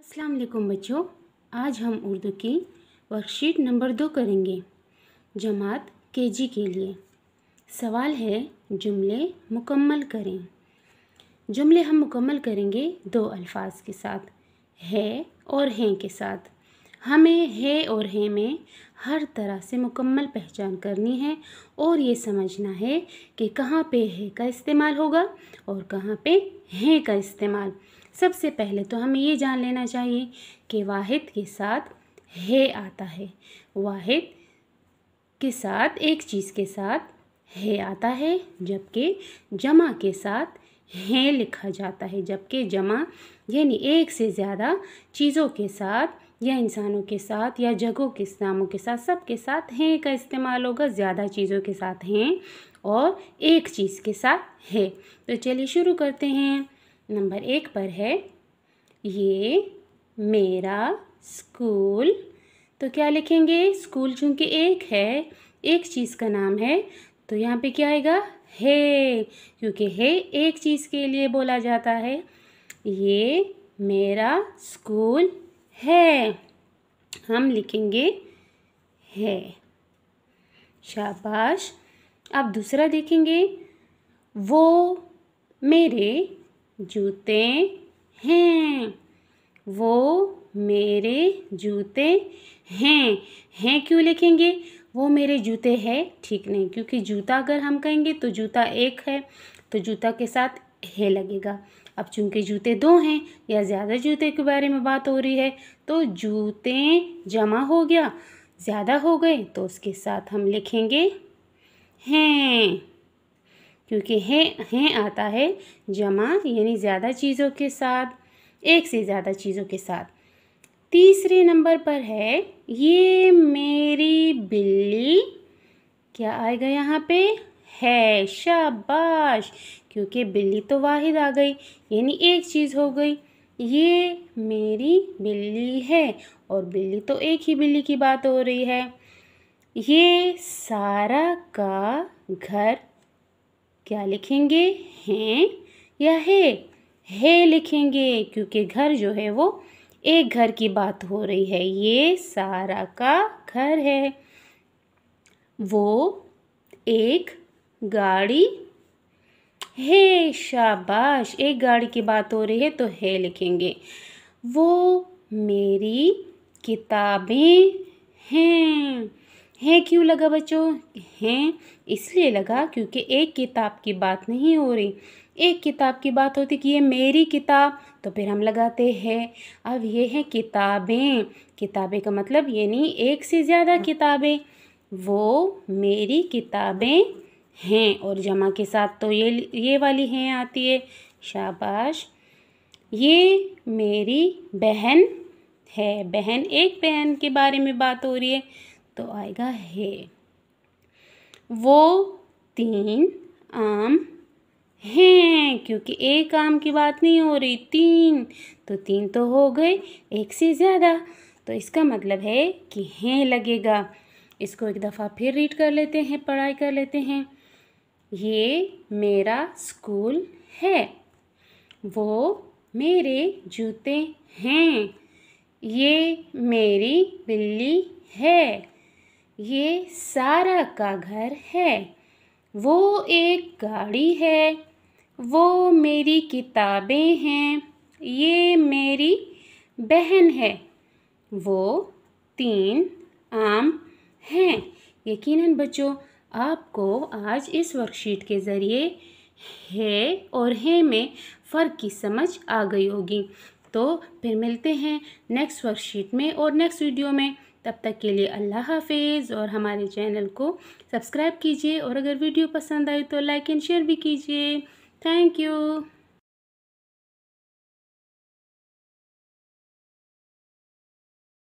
अस्सलाम वालेकुम बच्चों आज हम उर्दू की वर्कशीट नंबर दो करेंगे जमात केजी के लिए सवाल है जुमले मुकम्मल करें जुमले हम मुकम्मल करेंगे दो अल्फाज के साथ है और हैं के साथ हमें है और है में हर तरह से मुकम्मल पहचान करनी है और ये समझना है कि कहाँ पे है का इस्तेमाल होगा और कहाँ पे हैं का इस्तेमाल सबसे पहले तो हमें ये जान लेना चाहिए कि वाहिद के साथ है आता है वाहिद के साथ एक चीज़ के साथ है आता है जबकि जमा के साथ हे लिखा जाता है जबकि जमा यानी एक से ज़्यादा चीज़ों के साथ या इंसानों के साथ या जगहों के नामों के साथ सब के साथ हैं का इस्तेमाल होगा ज़्यादा चीज़ों के साथ हैं और एक चीज़ के साथ है तो चलिए शुरू करते हैं नंबर एक पर है ये मेरा स्कूल तो क्या लिखेंगे स्कूल चूँकि एक है एक चीज़ का नाम है तो यहाँ पे क्या आएगा हे क्योंकि हे एक चीज़ के लिए बोला जाता है ये मेरा स्कूल है हम लिखेंगे है शाबाश आप दूसरा देखेंगे वो मेरे जूते हैं वो मेरे जूते हैं हैं क्यों लिखेंगे वो मेरे जूते हैं ठीक नहीं क्योंकि जूता अगर हम कहेंगे तो जूता एक है तो जूता के साथ है लगेगा अब चूंकि जूते दो हैं या ज़्यादा जूते के बारे में बात हो रही है तो जूते जमा हो गया ज़्यादा हो गए तो उसके साथ हम लिखेंगे हैं क्योंकि है हैं आता है जमा यानी ज़्यादा चीज़ों के साथ एक से ज़्यादा चीज़ों के साथ तीसरे नंबर पर है ये मेरी बिल्ली क्या आएगा यहाँ पे है शाबाश क्योंकि बिल्ली तो वाहिद आ गई यानी एक चीज़ हो गई ये मेरी बिल्ली है और बिल्ली तो एक ही बिल्ली की बात हो रही है ये सारा का घर क्या लिखेंगे हैं या है है लिखेंगे क्योंकि घर जो है वो एक घर की बात हो रही है ये सारा का घर है वो एक गाड़ी है शाबाश एक गाड़ी की बात हो रही है तो है लिखेंगे वो मेरी किताबें हैं हैं क्यों लगा बच्चों हैं इसलिए लगा क्योंकि एक किताब की बात नहीं हो रही एक किताब की बात होती कि ये मेरी किताब तो फिर हम लगाते हैं अब ये है किताबें किताबें का मतलब यानी एक से ज़्यादा किताबें वो मेरी किताबें हैं और जमा के साथ तो ये ये वाली हैं आती है शाबाश ये मेरी बहन है बहन एक बहन के बारे में बात हो रही है तो आएगा है वो तीन आम हैं क्योंकि एक आम की बात नहीं हो रही तीन तो तीन तो हो गए एक से ज़्यादा तो इसका मतलब है कि हैं लगेगा इसको एक दफ़ा फिर रीड कर लेते हैं पढ़ाई कर लेते हैं ये मेरा स्कूल है वो मेरे जूते हैं ये मेरी बिल्ली है ये सारा का घर है वो एक गाड़ी है वो मेरी किताबें हैं ये मेरी बहन है वो तीन आम हैं यकीनन बच्चों आपको आज इस वर्कशीट के ज़रिए है और है में फ़र्क की समझ आ गई होगी तो फिर मिलते हैं नेक्स्ट वर्कशीट में और नेक्स्ट वीडियो में तब तक के लिए अल्लाह हाफिज़ और हमारे चैनल को सब्सक्राइब कीजिए और अगर वीडियो पसंद आई तो लाइक एंड शेयर भी कीजिए थैंक यू